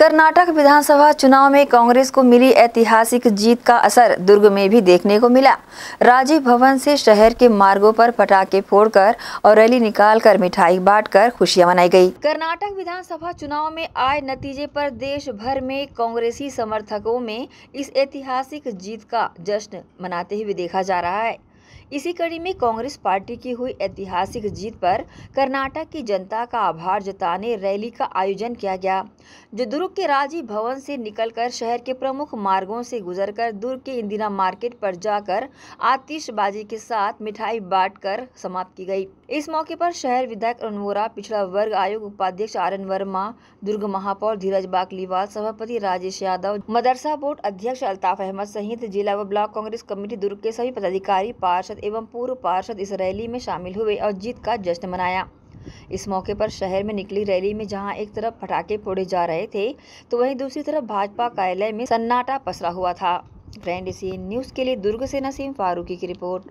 कर्नाटक विधानसभा चुनाव में कांग्रेस को मिली ऐतिहासिक जीत का असर दुर्ग में भी देखने को मिला राजीव भवन से शहर के मार्गों पर पटाखे फोड़कर और रैली निकालकर मिठाई बांटकर खुशियां मनाई गई। कर्नाटक विधानसभा चुनाव में आए नतीजे पर देश भर में कांग्रेसी समर्थकों में इस ऐतिहासिक जीत का जश्न मनाते हुए देखा जा रहा है इसी कड़ी में कांग्रेस पार्टी की हुई ऐतिहासिक जीत पर कर्नाटक की जनता का आभार जताने रैली का आयोजन किया गया जो दुर्ग के राजीव भवन से निकलकर शहर के प्रमुख मार्गों से गुजरकर दुर्ग के इंदिरा मार्केट पर जाकर आतिशबाजी के साथ मिठाई बांट समाप्त की गई इस मौके पर शहर विधायक अनवोरा पिछड़ा वर्ग आयोग उपाध्यक्ष आर एन वर्मा दुर्ग महापौर धीरज बागलीवाल सभापति राजेश यादव मदरसा बोर्ड अध्यक्ष अल्ताफ अहमद सहित जिला व ब्लॉक कांग्रेस कमेटी दुर्ग के सभी पदाधिकारी पार पार्षद एवं पूर्व पार्षद इस रैली में शामिल हुए और जीत का जश्न मनाया इस मौके पर शहर में निकली रैली में जहां एक तरफ पटाखे फोड़े जा रहे थे तो वहीं दूसरी तरफ भाजपा कार्यालय में सन्नाटा पसरा हुआ था फ्रेंड इसी न्यूज़ के लिए दुर्ग से नसीम फारूकी की रिपोर्ट